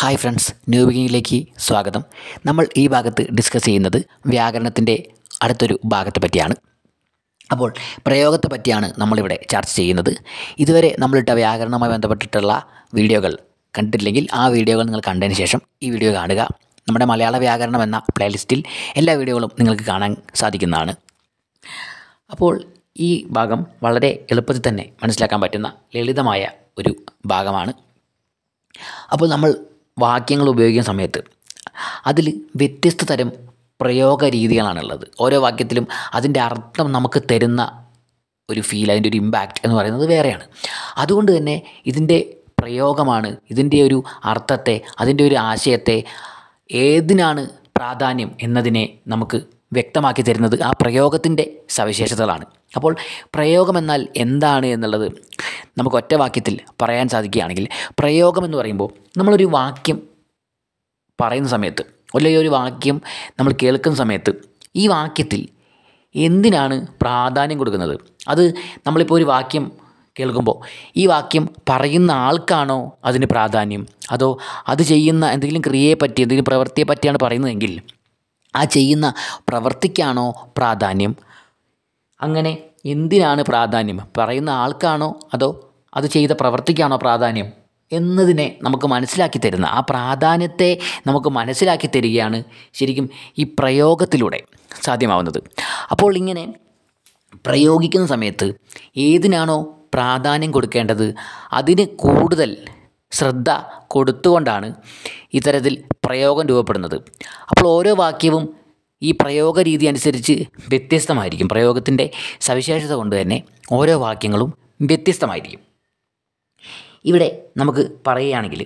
hi friends new ബിഗിനിങ്ങിലേക്ക് സ്വാഗതം നമ്മൾ ഈ ഭാഗത്ത് ഡിസ്കസ് ചെയ്യുന്നത് വ്യാകരണത്തിൻ്റെ അടുത്തൊരു ഭാഗത്തെ പറ്റിയാണ് അപ്പോൾ പ്രയോഗത്തെ പറ്റിയാണ് നമ്മളിവിടെ ചർച്ച ചെയ്യുന്നത് ഇതുവരെ നമ്മളിട്ട വ്യാകരണവുമായി ബന്ധപ്പെട്ടിട്ടുള്ള വീഡിയോകൾ കണ്ടിട്ടില്ലെങ്കിൽ ആ വീഡിയോകൾ നിങ്ങൾ കണ്ടതിന് ശേഷം ഈ വീഡിയോ കാണുക നമ്മുടെ മലയാള വ്യാകരണം എന്ന പ്ലേലിസ്റ്റിൽ എല്ലാ വീഡിയോകളും നിങ്ങൾക്ക് കാണാൻ സാധിക്കുന്നതാണ് അപ്പോൾ ഈ ഭാഗം വളരെ എളുപ്പത്തിൽ തന്നെ മനസ്സിലാക്കാൻ പറ്റുന്ന ലളിതമായ ഒരു ഭാഗമാണ് അപ്പോൾ നമ്മൾ വാക്യങ്ങൾ ഉപയോഗിക്കുന്ന സമയത്ത് അതിൽ വ്യത്യസ്ത തരം പ്രയോഗ രീതികളാണുള്ളത് ഓരോ വാക്യത്തിലും അതിൻ്റെ അർത്ഥം നമുക്ക് തരുന്ന ഒരു ഫീൽ അതിൻ്റെ ഒരു ഇമ്പാക്റ്റ് എന്ന് പറയുന്നത് വേറെയാണ് അതുകൊണ്ട് തന്നെ ഇതിൻ്റെ പ്രയോഗമാണ് ഇതിൻ്റെ ഒരു അർത്ഥത്തെ അതിൻ്റെ ഒരു ആശയത്തെ ഏതിനാണ് പ്രാധാന്യം എന്നതിനെ നമുക്ക് വ്യക്തമാക്കി തരുന്നത് ആ പ്രയോഗത്തിൻ്റെ സവിശേഷതകളാണ് അപ്പോൾ പ്രയോഗം എന്നാൽ എന്താണ് എന്നുള്ളത് നമുക്ക് ഒറ്റ വാക്യത്തിൽ പറയാൻ സാധിക്കുകയാണെങ്കിൽ പ്രയോഗം എന്ന് പറയുമ്പോൾ നമ്മളൊരു വാക്യം പറയുന്ന സമയത്ത് അല്ലെങ്കിൽ ഒരു വാക്യം നമ്മൾ കേൾക്കുന്ന സമയത്ത് ഈ വാക്യത്തിൽ എന്തിനാണ് പ്രാധാന്യം കൊടുക്കുന്നത് അത് നമ്മളിപ്പോൾ ഒരു വാക്യം കേൾക്കുമ്പോൾ ഈ വാക്യം പറയുന്ന ആൾക്കാണോ അതിന് പ്രാധാന്യം അതോ അത് ചെയ്യുന്ന എന്തെങ്കിലും ക്രിയയെ പറ്റി എന്തെങ്കിലും പ്രവൃത്തിയെ പറ്റിയാണ് പറയുന്നതെങ്കിൽ ആ ചെയ്യുന്ന പ്രവർത്തിക്കാണോ പ്രാധാന്യം അങ്ങനെ എന്തിനാണ് പ്രാധാന്യം പറയുന്ന ആൾക്കാണോ അതോ അത് ചെയ്ത പ്രവർത്തിക്കാണോ പ്രാധാന്യം എന്നതിനെ നമുക്ക് മനസ്സിലാക്കി തരുന്ന ആ പ്രാധാന്യത്തെ നമുക്ക് മനസ്സിലാക്കി തരികയാണ് ശരിക്കും ഈ പ്രയോഗത്തിലൂടെ സാധ്യമാവുന്നത് അപ്പോൾ ഇങ്ങനെ പ്രയോഗിക്കുന്ന സമയത്ത് ഏതിനാണോ പ്രാധാന്യം കൊടുക്കേണ്ടത് അതിന് കൂടുതൽ ശ്രദ്ധ കൊടുത്തുകൊണ്ടാണ് ഇത്തരത്തിൽ പ്രയോഗം രൂപപ്പെടുന്നത് അപ്പോൾ ഓരോ വാക്യവും ഈ പ്രയോഗ രീതി അനുസരിച്ച് വ്യത്യസ്തമായിരിക്കും പ്രയോഗത്തിൻ്റെ സവിശേഷത കൊണ്ട് തന്നെ ഓരോ വാക്യങ്ങളും വ്യത്യസ്തമായിരിക്കും ഇവിടെ നമുക്ക് പറയുകയാണെങ്കിൽ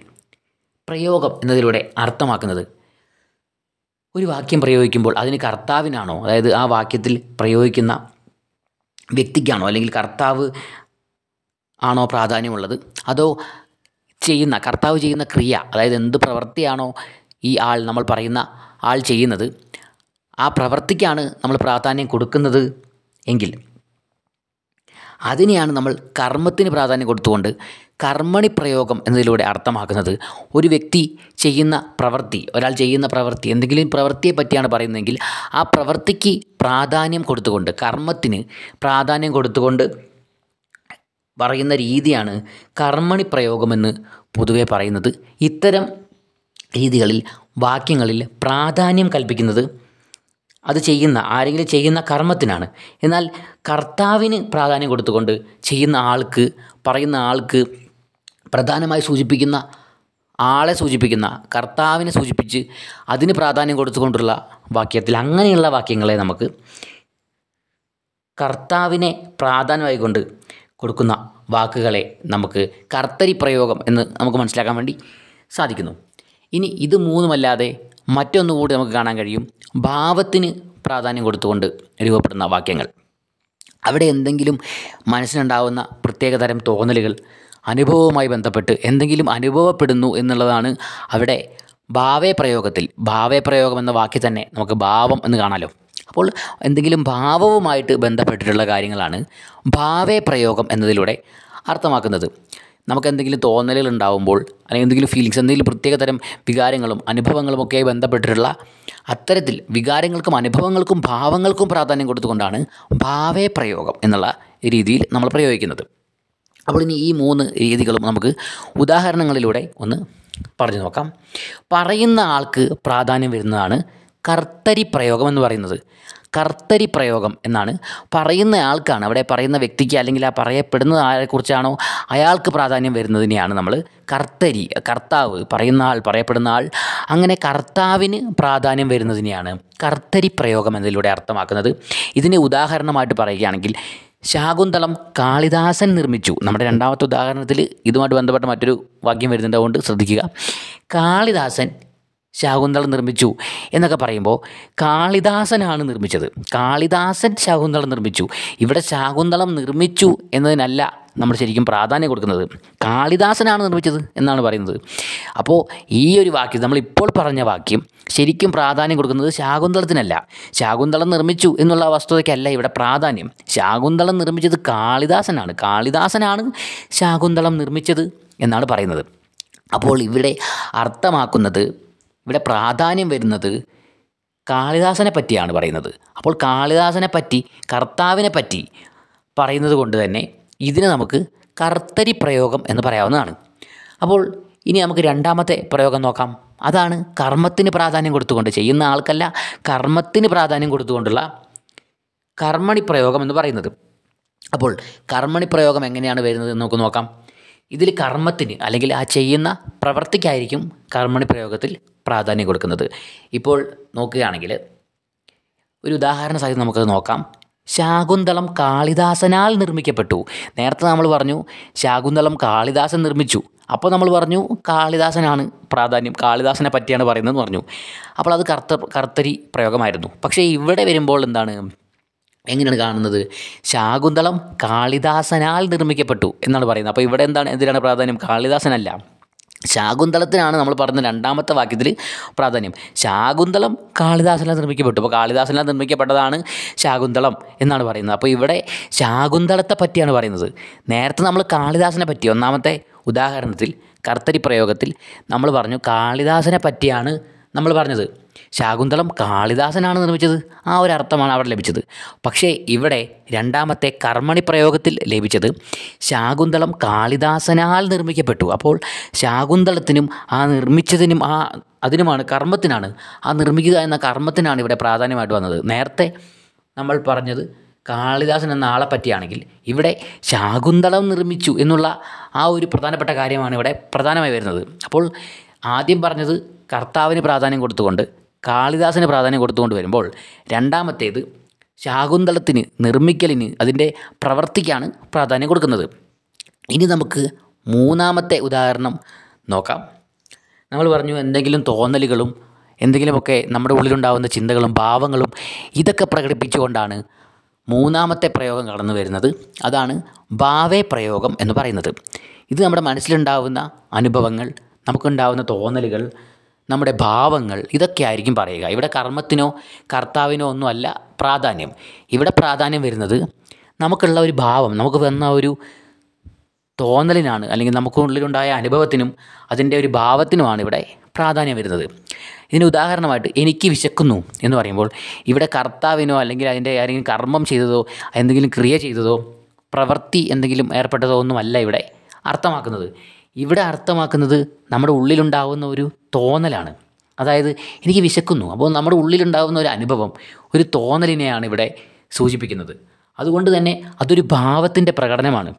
പ്രയോഗം എന്നതിലൂടെ അർത്ഥമാക്കുന്നത് ഒരു വാക്യം പ്രയോഗിക്കുമ്പോൾ അതിന് കർത്താവിനാണോ അതായത് ആ വാക്യത്തിൽ പ്രയോഗിക്കുന്ന വ്യക്തിക്കാണോ അല്ലെങ്കിൽ കർത്താവ് ആണോ പ്രാധാന്യമുള്ളത് അതോ ചെയ്യുന്ന കർത്താവ് ചെയ്യുന്ന ക്രിയ അതായത് എന്ത് പ്രവൃത്തിയാണോ ഈ ആൾ നമ്മൾ പറയുന്ന ആൾ ചെയ്യുന്നത് ആ പ്രവൃത്തിക്കാണ് നമ്മൾ പ്രാധാന്യം കൊടുക്കുന്നത് എങ്കിൽ അതിനെയാണ് നമ്മൾ കർമ്മത്തിന് പ്രാധാന്യം കൊടുത്തുകൊണ്ട് കർമ്മണി പ്രയോഗം എന്നതിലൂടെ അർത്ഥമാക്കുന്നത് ഒരു വ്യക്തി ചെയ്യുന്ന പ്രവൃത്തി ഒരാൾ ചെയ്യുന്ന പ്രവൃത്തി എന്തെങ്കിലും പ്രവൃത്തിയെ പറ്റിയാണ് പറയുന്നതെങ്കിൽ ആ പ്രവൃത്തിക്ക് പ്രാധാന്യം കൊടുത്തുകൊണ്ട് കർമ്മത്തിന് പ്രാധാന്യം കൊടുത്തുകൊണ്ട് പറയുന്ന രീതിയാണ് കർമ്മണി പ്രയോഗമെന്ന് പൊതുവെ പറയുന്നത് ഇത്തരം രീതികളിൽ വാക്യങ്ങളിൽ പ്രാധാന്യം കൽപ്പിക്കുന്നത് അത് ചെയ്യുന്ന ആരെങ്കിലും ചെയ്യുന്ന കർമ്മത്തിനാണ് എന്നാൽ കർത്താവിന് പ്രാധാന്യം കൊടുത്തുകൊണ്ട് ചെയ്യുന്ന ആൾക്ക് പറയുന്ന ആൾക്ക് പ്രധാനമായി സൂചിപ്പിക്കുന്ന ആളെ സൂചിപ്പിക്കുന്ന കർത്താവിനെ സൂചിപ്പിച്ച് അതിന് പ്രാധാന്യം കൊടുത്തുകൊണ്ടുള്ള വാക്യത്തിൽ അങ്ങനെയുള്ള വാക്യങ്ങളെ നമുക്ക് കർത്താവിനെ പ്രാധാന്യമായിക്കൊണ്ട് കൊടുക്കുന്ന വാക്കുകളെ നമുക്ക് കർത്തരി പ്രയോഗം എന്ന് നമുക്ക് മനസ്സിലാക്കാൻ വേണ്ടി സാധിക്കുന്നു ഇനി ഇത് മൂന്നുമല്ലാതെ മറ്റൊന്നുകൂടി നമുക്ക് കാണാൻ കഴിയും ഭാവത്തിന് പ്രാധാന്യം കൊടുത്തുകൊണ്ട് രൂപപ്പെടുന്ന വാക്യങ്ങൾ അവിടെ എന്തെങ്കിലും മനസ്സിനുണ്ടാവുന്ന പ്രത്യേകതരം തോന്നലുകൾ അനുഭവവുമായി ബന്ധപ്പെട്ട് എന്തെങ്കിലും അനുഭവപ്പെടുന്നു എന്നുള്ളതാണ് അവിടെ ഭാവേ പ്രയോഗത്തിൽ ഭാവേ പ്രയോഗം എന്ന വാക്യം തന്നെ നമുക്ക് ഭാവം എന്ന് കാണാമല്ലോ അപ്പോൾ എന്തെങ്കിലും ഭാവവുമായിട്ട് ബന്ധപ്പെട്ടിട്ടുള്ള കാര്യങ്ങളാണ് ഭാവേ പ്രയോഗം എന്നതിലൂടെ അർത്ഥമാക്കുന്നത് നമുക്ക് എന്തെങ്കിലും തോന്നലുകൾ ഉണ്ടാകുമ്പോൾ അല്ലെങ്കിൽ എന്തെങ്കിലും ഫീലിങ്സ് എന്തെങ്കിലും പ്രത്യേകതരം വികാരങ്ങളും അനുഭവങ്ങളും ഒക്കെ ബന്ധപ്പെട്ടിട്ടുള്ള അത്തരത്തിൽ വികാരങ്ങൾക്കും അനുഭവങ്ങൾക്കും ഭാവങ്ങൾക്കും പ്രാധാന്യം കൊടുത്തുകൊണ്ടാണ് ഭാവേ പ്രയോഗം എന്നുള്ള രീതിയിൽ നമ്മൾ പ്രയോഗിക്കുന്നത് അപ്പോൾ ഇനി ഈ മൂന്ന് രീതികളും നമുക്ക് ഉദാഹരണങ്ങളിലൂടെ ഒന്ന് പറഞ്ഞു നോക്കാം പറയുന്ന ആൾക്ക് പ്രാധാന്യം വരുന്നതാണ് കർത്തരി പ്രയോഗം എന്ന് പറയുന്നത് കർത്തരി പ്രയോഗം എന്നാണ് പറയുന്ന ആൾക്കാണ് അവിടെ പറയുന്ന വ്യക്തിക്ക് അല്ലെങ്കിൽ ആ പറയപ്പെടുന്ന ആരെക്കുറിച്ചാണോ അയാൾക്ക് പ്രാധാന്യം വരുന്നതിനെയാണ് നമ്മൾ കർത്തരി കർത്താവ് പറയുന്ന ആൾ പറയപ്പെടുന്ന ആൾ അങ്ങനെ കർത്താവിന് പ്രാധാന്യം വരുന്നതിനെയാണ് കർത്തരി പ്രയോഗം എന്നതിലൂടെ അർത്ഥമാക്കുന്നത് ഇതിന് ഉദാഹരണമായിട്ട് പറയുകയാണെങ്കിൽ ശാകുന്തളം കാളിദാസൻ നിർമ്മിച്ചു നമ്മുടെ രണ്ടാമത്തെ ഉദാഹരണത്തിൽ ഇതുമായിട്ട് ബന്ധപ്പെട്ട മറ്റൊരു വാക്യം വരുന്നുണ്ട് ശ്രദ്ധിക്കുക കാളിദാസൻ ശാകുന്തള നിർമ്മിച്ചു എന്നൊക്കെ പറയുമ്പോൾ കാളിദാസനാണ് നിർമ്മിച്ചത് കാളിദാസൻ ശാകുന്തളം നിർമ്മിച്ചു ഇവിടെ ശാകുന്തളം നിർമ്മിച്ചു എന്നതിനല്ല നമ്മൾ ശരിക്കും പ്രാധാന്യം കൊടുക്കുന്നത് കാളിദാസനാണ് നിർമ്മിച്ചത് എന്നാണ് പറയുന്നത് അപ്പോൾ ഈ ഒരു വാക്യം നമ്മളിപ്പോൾ പറഞ്ഞ വാക്യം ശരിക്കും പ്രാധാന്യം കൊടുക്കുന്നത് ശാകുന്തളത്തിനല്ല ശാകുന്തളം നിർമ്മിച്ചു എന്നുള്ള വസ്തുതയ്ക്കല്ല ഇവിടെ പ്രാധാന്യം ശാകുന്തളം നിർമ്മിച്ചത് കാളിദാസനാണ് കാളിദാസനാണ് ശാകുന്തളം നിർമ്മിച്ചത് എന്നാണ് പറയുന്നത് അപ്പോൾ ഇവിടെ അർത്ഥമാക്കുന്നത് ഇവിടെ പ്രാധാന്യം വരുന്നത് കാളിദാസനെ പറ്റിയാണ് പറയുന്നത് അപ്പോൾ കാളിദാസനെ പറ്റി കർത്താവിനെ പറ്റി പറയുന്നത് കൊണ്ട് തന്നെ ഇതിനെ നമുക്ക് കർത്തരി പ്രയോഗം എന്ന് പറയാവുന്നതാണ് അപ്പോൾ ഇനി നമുക്ക് രണ്ടാമത്തെ പ്രയോഗം നോക്കാം അതാണ് കർമ്മത്തിന് പ്രാധാന്യം കൊടുത്തുകൊണ്ട് ചെയ്യുന്ന ആൾക്കല്ല കർമ്മത്തിന് പ്രാധാന്യം കൊടുത്തുകൊണ്ടുള്ള കർമ്മണി പ്രയോഗം എന്ന് പറയുന്നത് അപ്പോൾ കർമ്മണി പ്രയോഗം എങ്ങനെയാണ് വരുന്നത് നമുക്ക് നോക്കാം ഇതിൽ കർമ്മത്തിന് അല്ലെങ്കിൽ ആ ചെയ്യുന്ന പ്രവൃത്തിക്കായിരിക്കും കർമ്മണി പ്രയോഗത്തിൽ പ്രാധാന്യം കൊടുക്കുന്നത് ഇപ്പോൾ നോക്കുകയാണെങ്കിൽ ഒരു ഉദാഹരണ സഹിതം നമുക്കത് നോക്കാം ശാകുന്തളം കാളിദാസനാൽ നിർമ്മിക്കപ്പെട്ടു നേരത്തെ നമ്മൾ പറഞ്ഞു ശാകുന്തളം കാളിദാസൻ നിർമ്മിച്ചു അപ്പോൾ നമ്മൾ പറഞ്ഞു കാളിദാസനാണ് പ്രാധാന്യം കാളിദാസനെ പറ്റിയാണ് പറയുന്നതെന്ന് പറഞ്ഞു അപ്പോൾ അത് കർത്ത കർത്തരി പ്രയോഗമായിരുന്നു പക്ഷേ ഇവിടെ വരുമ്പോൾ എന്താണ് എങ്ങനെയാണ് കാണുന്നത് ശാകുന്തളം കാളിദാസനാൽ നിർമ്മിക്കപ്പെട്ടു എന്നാണ് പറയുന്നത് അപ്പോൾ ഇവിടെ എന്താണ് എന്തിനാണ് പ്രാധാന്യം കാളിദാസനല്ല ശാകുന്തളത്തിനാണ് നമ്മൾ പറഞ്ഞ രണ്ടാമത്തെ വാക്യത്തിൽ പ്രാധാന്യം ശാകുന്തളം കാളിദാസനാൽ നിർമ്മിക്കപ്പെട്ടു അപ്പോൾ കാളിദാസനാൽ നിർമ്മിക്കപ്പെട്ടതാണ് ശാകുന്തളം എന്നാണ് പറയുന്നത് അപ്പോൾ ഇവിടെ ശാകുന്തളത്തെ പറ്റിയാണ് പറയുന്നത് നേരത്തെ നമ്മൾ കാളിദാസനെ പറ്റി ഒന്നാമത്തെ ഉദാഹരണത്തിൽ കർത്തരി പ്രയോഗത്തിൽ നമ്മൾ പറഞ്ഞു കാളിദാസനെ പറ്റിയാണ് നമ്മൾ പറഞ്ഞത് ശാകുന്തളം കാളിദാസനാണ് നിർമ്മിച്ചത് ആ ഒരു അർത്ഥമാണ് അവിടെ ലഭിച്ചത് പക്ഷേ ഇവിടെ രണ്ടാമത്തെ കർമ്മണി പ്രയോഗത്തിൽ ലഭിച്ചത് ശാകുന്തളം കാളിദാസനാൽ നിർമ്മിക്കപ്പെട്ടു അപ്പോൾ ശാകുന്തളത്തിനും ആ നിർമ്മിച്ചതിനും ആ അതിനുമാണ് കർമ്മത്തിനാണ് ആ നിർമ്മിക്കുക എന്ന കർമ്മത്തിനാണ് ഇവിടെ പ്രാധാന്യമായിട്ട് വന്നത് നേരത്തെ നമ്മൾ പറഞ്ഞത് കാളിദാസൻ എന്ന ആളെ പറ്റിയാണെങ്കിൽ ഇവിടെ ശാകുന്തളം നിർമ്മിച്ചു എന്നുള്ള ആ ഒരു പ്രധാനപ്പെട്ട കാര്യമാണ് ഇവിടെ പ്രധാനമായി വരുന്നത് അപ്പോൾ ആദ്യം പറഞ്ഞത് കർത്താവിന് പ്രാധാന്യം കൊടുത്തുകൊണ്ട് കാളിദാസിന് പ്രാധാന്യം കൊടുത്തുകൊണ്ട് വരുമ്പോൾ രണ്ടാമത്തേത് ശാകുന്തളത്തിന് നിർമ്മിക്കലിന് അതിൻ്റെ പ്രവർത്തിക്കാണ് പ്രാധാന്യം കൊടുക്കുന്നത് ഇനി നമുക്ക് മൂന്നാമത്തെ ഉദാഹരണം നോക്കാം നമ്മൾ പറഞ്ഞു എന്തെങ്കിലും തോന്നലുകളും എന്തെങ്കിലുമൊക്കെ നമ്മുടെ ഉള്ളിലുണ്ടാകുന്ന ചിന്തകളും ഭാവങ്ങളും ഇതൊക്കെ പ്രകടിപ്പിച്ചുകൊണ്ടാണ് മൂന്നാമത്തെ പ്രയോഗം കടന്നു വരുന്നത് അതാണ് ഭാവേ പ്രയോഗം എന്ന് പറയുന്നത് ഇത് നമ്മുടെ മനസ്സിലുണ്ടാകുന്ന അനുഭവങ്ങൾ നമുക്കുണ്ടാകുന്ന തോന്നലുകൾ നമ്മുടെ ഭാവങ്ങൾ ഇതൊക്കെ ആയിരിക്കും പറയുക ഇവിടെ കർമ്മത്തിനോ കർത്താവിനോ ഒന്നുമല്ല പ്രാധാന്യം ഇവിടെ പ്രാധാന്യം വരുന്നത് നമുക്കുള്ള ഒരു ഭാവം നമുക്ക് വന്ന ഒരു തോന്നലിനാണ് അല്ലെങ്കിൽ നമുക്കുള്ളിലുണ്ടായ അനുഭവത്തിനും അതിൻ്റെ ഒരു ഭാവത്തിനുമാണ് ഇവിടെ പ്രാധാന്യം വരുന്നത് ഇതിന് ഉദാഹരണമായിട്ട് എനിക്ക് വിശക്കുന്നു എന്ന് പറയുമ്പോൾ ഇവിടെ കർത്താവിനോ അല്ലെങ്കിൽ അതിൻ്റെ ആരെങ്കിലും കർമ്മം ചെയ്തതോ എന്തെങ്കിലും ക്രിയ ചെയ്തതോ പ്രവൃത്തി എന്തെങ്കിലും ഏർപ്പെട്ടതോ ഒന്നുമല്ല ഇവിടെ അർത്ഥമാക്കുന്നത് ഇവിടെ അർത്ഥമാക്കുന്നത് നമ്മുടെ ഉള്ളിലുണ്ടാവുന്ന ഒരു തോന്നലാണ് അതായത് എനിക്ക് വിശക്കുന്നു അപ്പോൾ നമ്മുടെ ഉള്ളിലുണ്ടാകുന്ന ഒരു അനുഭവം ഒരു തോന്നലിനെയാണ് ഇവിടെ സൂചിപ്പിക്കുന്നത് അതുകൊണ്ട് തന്നെ അതൊരു ഭാവത്തിൻ്റെ പ്രകടനമാണ്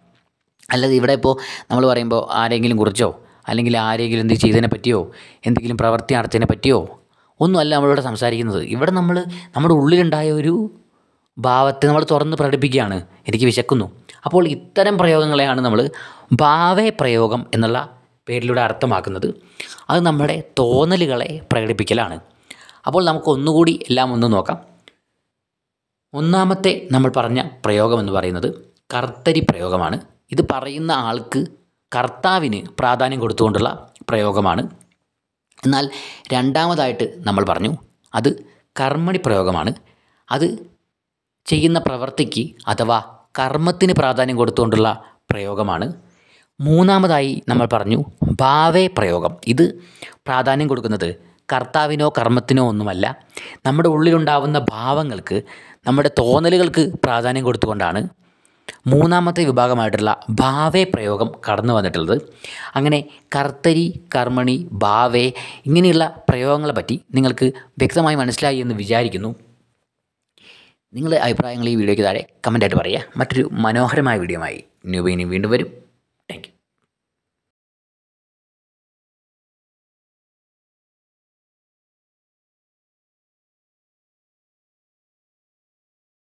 അല്ലാതെ ഇവിടെ ഇപ്പോൾ നമ്മൾ പറയുമ്പോൾ ആരെങ്കിലും കുറിച്ചോ അല്ലെങ്കിൽ ആരെങ്കിലും എന്ത് ചെയ്തതിനെ പറ്റിയോ എന്തെങ്കിലും പ്രവൃത്തി നടത്തിയതിനെ പറ്റിയോ ഒന്നുമല്ല നമ്മളിവിടെ സംസാരിക്കുന്നത് ഇവിടെ നമ്മൾ നമ്മുടെ ഉള്ളിലുണ്ടായ ഒരു ഭാവത്തെ നമ്മൾ തുറന്ന് പ്രകടിപ്പിക്കുകയാണ് എനിക്ക് വിശക്കുന്നു അപ്പോൾ ഇത്തരം പ്രയോഗങ്ങളെയാണ് നമ്മൾ ഭാവേ പ്രയോഗം എന്നുള്ള പേരിലൂടെ അർത്ഥമാക്കുന്നത് അത് നമ്മുടെ തോന്നലുകളെ പ്രകടിപ്പിക്കലാണ് അപ്പോൾ നമുക്ക് ഒന്നുകൂടി എല്ലാം ഒന്ന് നോക്കാം ഒന്നാമത്തെ നമ്മൾ പറഞ്ഞ പ്രയോഗം എന്ന് പറയുന്നത് കർത്തരി പ്രയോഗമാണ് ഇത് പറയുന്ന ആൾക്ക് കർത്താവിന് പ്രാധാന്യം കൊടുത്തുകൊണ്ടുള്ള പ്രയോഗമാണ് എന്നാൽ രണ്ടാമതായിട്ട് നമ്മൾ പറഞ്ഞു അത് കർമ്മണി പ്രയോഗമാണ് അത് ചെയ്യുന്ന പ്രവൃത്തിക്ക് അഥവാ കർമ്മത്തിന് പ്രാധാന്യം കൊടുത്തുകൊണ്ടുള്ള പ്രയോഗമാണ് മൂന്നാമതായി നമ്മൾ പറഞ്ഞു ഭാവേ പ്രയോഗം ഇത് പ്രാധാന്യം കൊടുക്കുന്നത് കർത്താവിനോ കർമ്മത്തിനോ ഒന്നുമല്ല നമ്മുടെ ഉള്ളിലുണ്ടാവുന്ന ഭാവങ്ങൾക്ക് നമ്മുടെ തോന്നലുകൾക്ക് പ്രാധാന്യം കൊടുത്തുകൊണ്ടാണ് മൂന്നാമത്തെ വിഭാഗമായിട്ടുള്ള ഭാവേ പ്രയോഗം കടന്നു വന്നിട്ടുള്ളത് അങ്ങനെ കർത്തരി കർമ്മണി ഭാവേ ഇങ്ങനെയുള്ള പ്രയോഗങ്ങളെ പറ്റി നിങ്ങൾക്ക് വ്യക്തമായി മനസ്സിലായി എന്ന് വിചാരിക്കുന്നു നിങ്ങളുടെ അഭിപ്രായങ്ങൾ ഈ വീഡിയോയ്ക്ക് താഴെ കമൻ്റായിട്ട് പറയുക മറ്റൊരു മനോഹരമായ വീഡിയോമായി ന്യൂബൈനി വീണ്ടും വരും